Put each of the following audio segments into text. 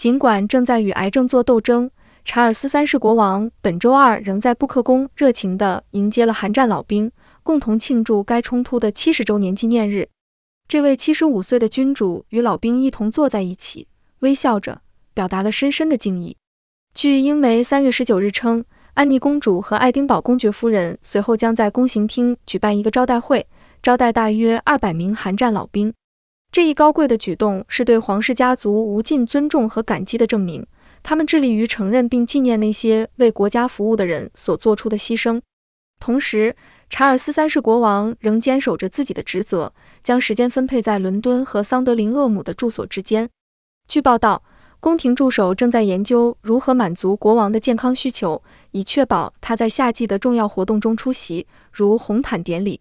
尽管正在与癌症做斗争，查尔斯三世国王本周二仍在布克宫热情地迎接了寒战老兵，共同庆祝该冲突的七十周年纪念日。这位七十五岁的君主与老兵一同坐在一起，微笑着表达了深深的敬意。据英媒三月十九日称，安妮公主和爱丁堡公爵夫人随后将在宫刑厅举办一个招待会，招待大约二百名寒战老兵。这一高贵的举动是对皇室家族无尽尊重和感激的证明。他们致力于承认并纪念那些为国家服务的人所做出的牺牲。同时，查尔斯三世国王仍坚守着自己的职责，将时间分配在伦敦和桑德林厄姆的住所之间。据报道，宫廷助手正在研究如何满足国王的健康需求，以确保他在夏季的重要活动中出席，如红毯典礼。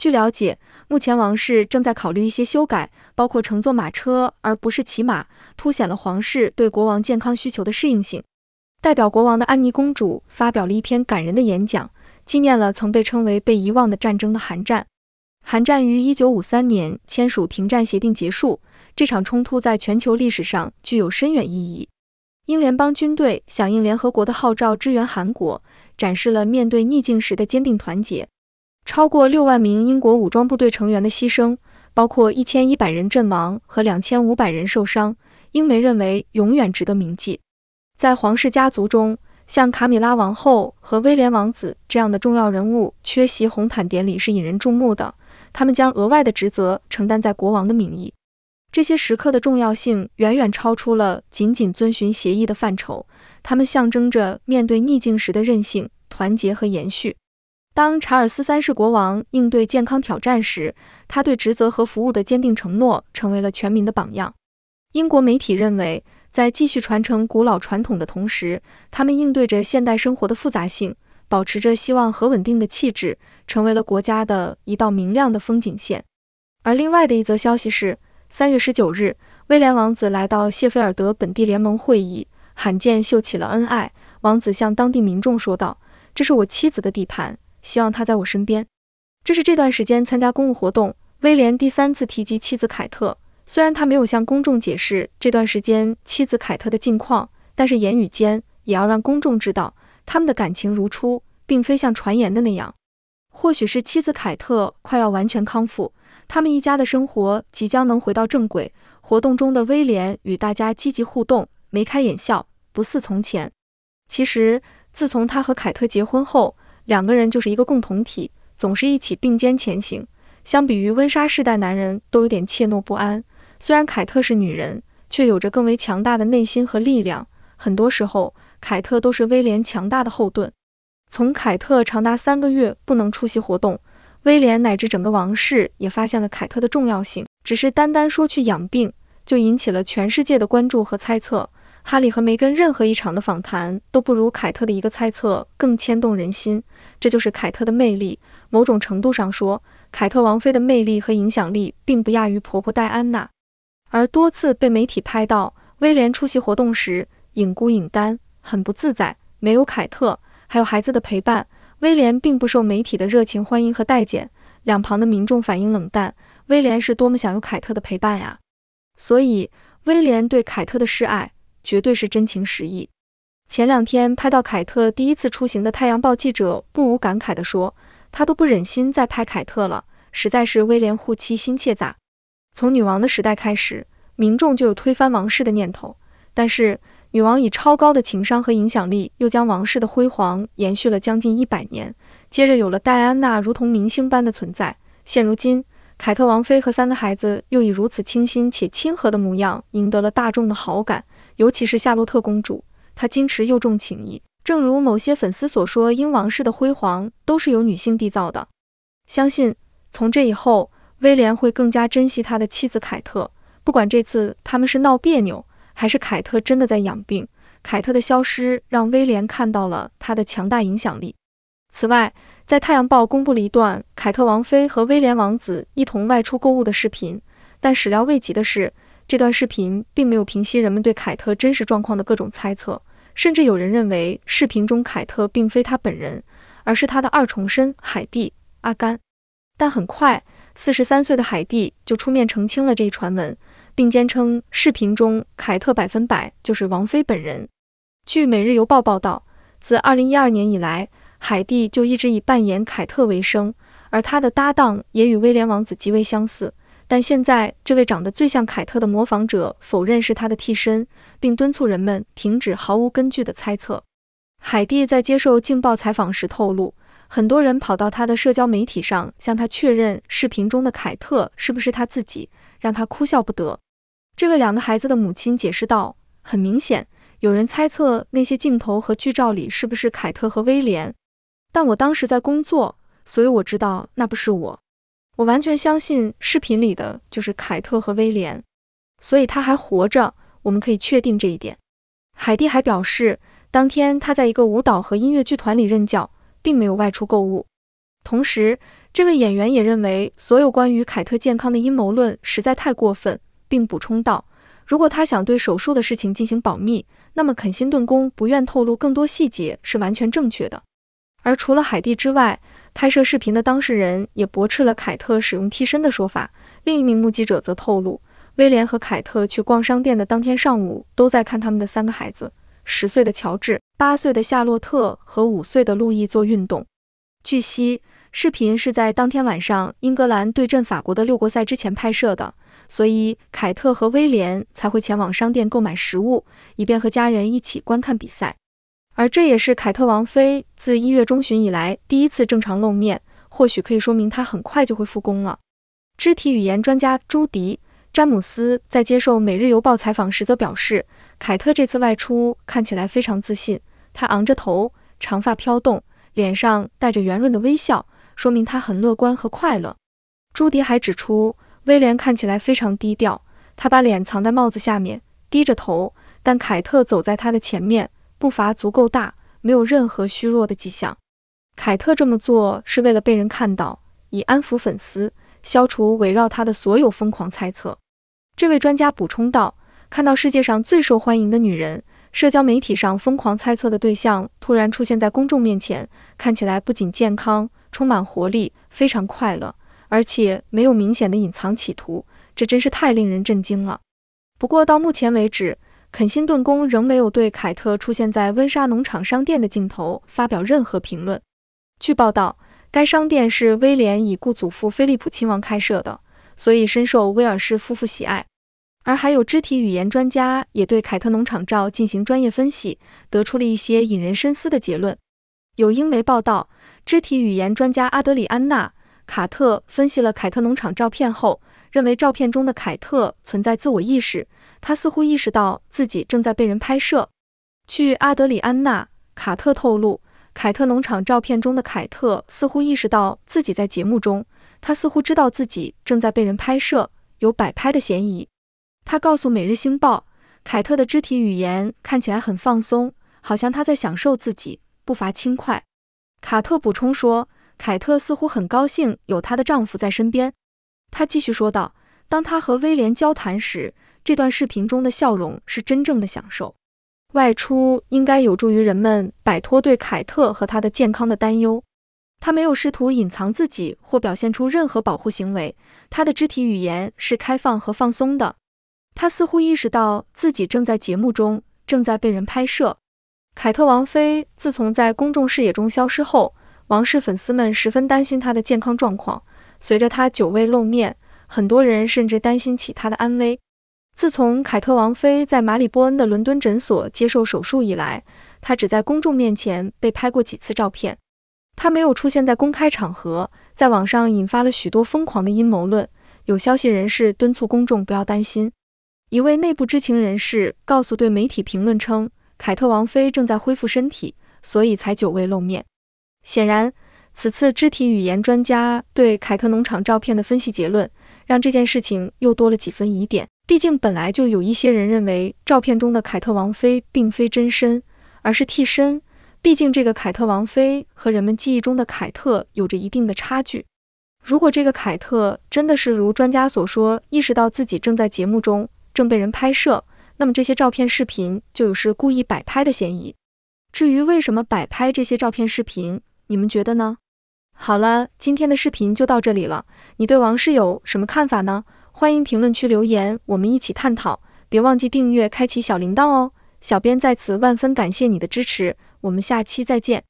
据了解，目前王室正在考虑一些修改，包括乘坐马车而不是骑马，凸显了皇室对国王健康需求的适应性。代表国王的安妮公主发表了一篇感人的演讲，纪念了曾被称为被遗忘的战争的韩战。韩战于1953年签署停战协定结束，这场冲突在全球历史上具有深远意义。英联邦军队响应联合国的号召支援韩国，展示了面对逆境时的坚定团结。超过六万名英国武装部队成员的牺牲，包括一千一百人阵亡和两千五百人受伤，英媒认为永远值得铭记。在皇室家族中，像卡米拉王后和威廉王子这样的重要人物缺席红毯典礼是引人注目的。他们将额外的职责承担在国王的名义。这些时刻的重要性远远超出了仅仅遵循协议的范畴。他们象征着面对逆境时的韧性、团结和延续。当查尔斯三世国王应对健康挑战时，他对职责和服务的坚定承诺成为了全民的榜样。英国媒体认为，在继续传承古老传统的同时，他们应对着现代生活的复杂性，保持着希望和稳定的气质，成为了国家的一道明亮的风景线。而另外的一则消息是，三月十九日，威廉王子来到谢菲尔德本地联盟会议，罕见秀起了恩爱。王子向当地民众说道：“这是我妻子的地盘。”希望他在我身边。这是这段时间参加公务活动，威廉第三次提及妻子凯特。虽然他没有向公众解释这段时间妻子凯特的近况，但是言语间也要让公众知道，他们的感情如初，并非像传言的那样。或许是妻子凯特快要完全康复，他们一家的生活即将能回到正轨。活动中的威廉与大家积极互动，眉开眼笑，不似从前。其实，自从他和凯特结婚后。两个人就是一个共同体，总是一起并肩前行。相比于温莎世代，男人都有点怯懦不安。虽然凯特是女人，却有着更为强大的内心和力量。很多时候，凯特都是威廉强大的后盾。从凯特长达三个月不能出席活动，威廉乃至整个王室也发现了凯特的重要性。只是单单说去养病，就引起了全世界的关注和猜测。哈里和梅根任何一场的访谈都不如凯特的一个猜测更牵动人心，这就是凯特的魅力。某种程度上说，凯特王妃的魅力和影响力并不亚于婆婆戴安娜。而多次被媒体拍到威廉出席活动时影孤影单，很不自在，没有凯特还有孩子的陪伴，威廉并不受媒体的热情欢迎和待见，两旁的民众反应冷淡。威廉是多么想有凯特的陪伴呀！所以威廉对凯特的示爱。绝对是真情实意。前两天拍到凯特第一次出行的《太阳报》记者不无感慨地说：“他都不忍心再拍凯特了，实在是威廉护妻心切咋。”从女王的时代开始，民众就有推翻王室的念头，但是女王以超高的情商和影响力，又将王室的辉煌延续了将近一百年。接着有了戴安娜如同明星般的存在，现如今凯特王妃和三个孩子又以如此清新且亲和的模样，赢得了大众的好感。尤其是夏洛特公主，她矜持又重情义。正如某些粉丝所说，英王室的辉煌都是由女性缔造的。相信从这以后，威廉会更加珍惜他的妻子凯特。不管这次他们是闹别扭，还是凯特真的在养病，凯特的消失让威廉看到了她的强大影响力。此外，在《太阳报》公布了一段凯特王妃和威廉王子一同外出购物的视频，但始料未及的是。这段视频并没有平息人们对凯特真实状况的各种猜测，甚至有人认为视频中凯特并非他本人，而是他的二重身海蒂·阿甘。但很快，四十三岁的海蒂就出面澄清了这一传闻，并坚称视频中凯特百分百就是王妃本人。据《每日邮报》报道，自二零一二年以来，海蒂就一直以扮演凯特为生，而他的搭档也与威廉王子极为相似。但现在，这位长得最像凯特的模仿者否认是他的替身，并敦促人们停止毫无根据的猜测。海蒂在接受《镜报》采访时透露，很多人跑到他的社交媒体上向他确认视频中的凯特是不是他自己，让他哭笑不得。这位两个孩子的母亲解释道：“很明显，有人猜测那些镜头和剧照里是不是凯特和威廉，但我当时在工作，所以我知道那不是我。”我完全相信视频里的就是凯特和威廉，所以他还活着，我们可以确定这一点。海蒂还表示，当天他在一个舞蹈和音乐剧团里任教，并没有外出购物。同时，这位演员也认为所有关于凯特健康的阴谋论实在太过分，并补充道，如果他想对手术的事情进行保密，那么肯辛顿宫不愿透露更多细节是完全正确的。而除了海蒂之外，拍摄视频的当事人也驳斥了凯特使用替身的说法。另一名目击者则透露，威廉和凯特去逛商店的当天上午，都在看他们的三个孩子：十岁的乔治、八岁的夏洛特和五岁的路易做运动。据悉，视频是在当天晚上英格兰对阵法国的六国赛之前拍摄的，所以凯特和威廉才会前往商店购买食物，以便和家人一起观看比赛。而这也是凯特王妃自一月中旬以来第一次正常露面，或许可以说明她很快就会复工了。肢体语言专家朱迪·詹姆斯在接受《每日邮报》采访时则表示，凯特这次外出看起来非常自信，她昂着头，长发飘动，脸上带着圆润的微笑，说明她很乐观和快乐。朱迪还指出，威廉看起来非常低调，他把脸藏在帽子下面，低着头，但凯特走在他的前面。步伐足够大，没有任何虚弱的迹象。凯特这么做是为了被人看到，以安抚粉丝，消除围绕她的所有疯狂猜测。这位专家补充道：“看到世界上最受欢迎的女人，社交媒体上疯狂猜测的对象突然出现在公众面前，看起来不仅健康、充满活力、非常快乐，而且没有明显的隐藏企图，这真是太令人震惊了。不过到目前为止。”肯辛顿宫仍没有对凯特出现在温莎农场商店的镜头发表任何评论。据报道，该商店是威廉已故祖父菲利普亲王开设的，所以深受威尔士夫妇喜爱。而还有肢体语言专家也对凯特农场照进行专业分析，得出了一些引人深思的结论。有英媒报道，肢体语言专家阿德里安娜·卡特分析了凯特农场照片后，认为照片中的凯特存在自我意识。他似乎意识到自己正在被人拍摄。据阿德里安娜·卡特透露，凯特农场照片中的凯特似乎意识到自己在节目中，她似乎知道自己正在被人拍摄，有摆拍的嫌疑。她告诉《每日星报》，凯特的肢体语言看起来很放松，好像她在享受自己，步伐轻快。卡特补充说，凯特似乎很高兴有她的丈夫在身边。她继续说道，当她和威廉交谈时。这段视频中的笑容是真正的享受。外出应该有助于人们摆脱对凯特和她的健康的担忧。她没有试图隐藏自己或表现出任何保护行为，她的肢体语言是开放和放松的。她似乎意识到自己正在节目中，正在被人拍摄。凯特王妃自从在公众视野中消失后，王室粉丝们十分担心她的健康状况。随着她久未露面，很多人甚至担心起她的安危。自从凯特王妃在马里波恩的伦敦诊所接受手术以来，她只在公众面前被拍过几次照片。她没有出现在公开场合，在网上引发了许多疯狂的阴谋论。有消息人士敦促公众不要担心。一位内部知情人士告诉对媒体评论称，凯特王妃正在恢复身体，所以才久未露面。显然，此次肢体语言专家对凯特农场照片的分析结论，让这件事情又多了几分疑点。毕竟本来就有一些人认为照片中的凯特王妃并非真身，而是替身。毕竟这个凯特王妃和人们记忆中的凯特有着一定的差距。如果这个凯特真的是如专家所说，意识到自己正在节目中正被人拍摄，那么这些照片、视频就有是故意摆拍的嫌疑。至于为什么摆拍这些照片、视频，你们觉得呢？好了，今天的视频就到这里了。你对王室有什么看法呢？欢迎评论区留言，我们一起探讨。别忘记订阅、开启小铃铛哦！小编在此万分感谢你的支持，我们下期再见。